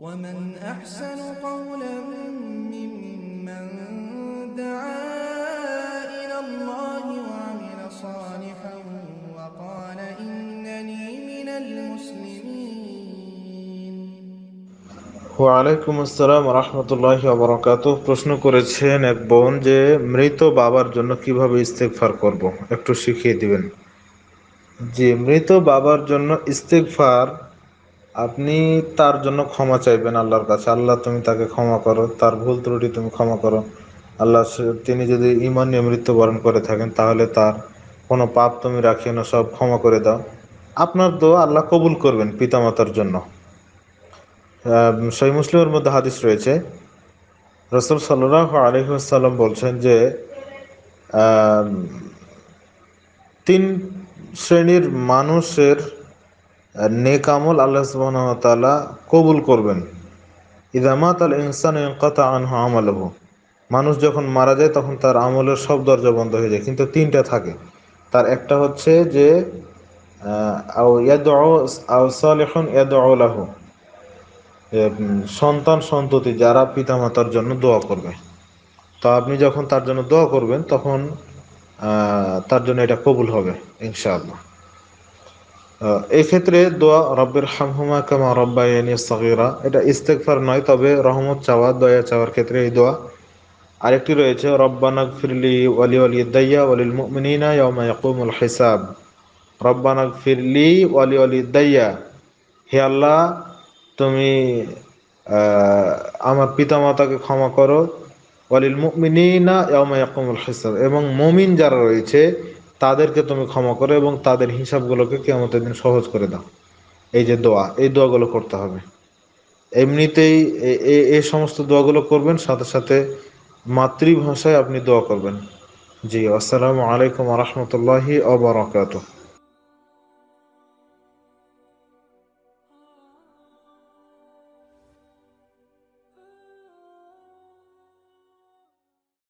ومن أحسن قولا ممن প্রশ্ন করেছেন এক বোন যে মৃত বাবার জন্য কিভাবে ফার করবো একটু শিখিয়ে দিবেন যে মৃত বাবার জন্য ইস্তেকফার আপনি তার জন্য ক্ষমা চাইবেন আল্লাহর কাছে আল্লাহ তুমি তাকে ক্ষমা করো তার ভুল ত্রুটি তুমি ক্ষমা করো আল্লাহ তিনি যদি ইমান নিয়ে মৃত্যুবরণ করে থাকেন তাহলে তার কোনো পাপ তুমি রাখিও না সব ক্ষমা করে দাও আপনার দোয়া আল্লাহ কবুল করবেন পিতামাতার জন্য সেই মুসলিমের মধ্যে হাদিস রয়েছে রসুল সাল্লাহ আলহিহাসাল্লাম বলছেন যে তিন শ্রেণীর মানুষের নেক আমল আল্লাহ সুবাহতালা কবুল করবেন ইদামাত আল ইনসান ইনকাতা আনহ আমালহ মানুষ যখন মারা যায় তখন তার আমলের সব দরজা বন্ধ হয়ে যায় কিন্তু তিনটা থাকে তার একটা হচ্ছে যে সন্তান সন্ততি যারা পিতামাতার জন্য দোয়া করবে তো আপনি যখন তার জন্য দোয়া করবেন তখন তার জন্য এটা কবুল হবে ইনশাআল্লাহ এই ক্ষেত্রে দোয়া রব্বের হামহুমা কামা রব্বায়ানি সগিরা এটা ইস্তেকফার নয় তবে রহমত চাওয়া দয়া চাওয়ার ক্ষেত্রে এই দোয়া আরেকটি রয়েছে রব্বানাক ফিরলি ওয়ালি ওয়ালি দাইয়া ওয়ালিল মুমিনিনা ইয়াউমা ইয়াকুমুল হিসাব রব্বানাক ফিরলি ওয়ালি ওয়ালি দাইয়া হে আল্লাহ তুমি আমার পিতামাতাকে ক্ষমা করো ওয়ালিল মুমিনিনা ইয়াউমা ইয়াকুমুল হিসাব এবং মুমিন যারা রয়েছে তাদেরকে তুমি ক্ষমা করো এবং তাদের হিসাবগুলোকে কেমতের দিন সহজ করে দাও এই যে দোয়া এই দোয়াগুলো করতে হবে এমনিতেই এই সমস্ত দোয়াগুলো করবেন সাথে সাথে মাতৃভাষায় আপনি দোয়া করবেন জি আসসালামু আলাইকুম রহমতুল্লাহি অবরাকাতুহ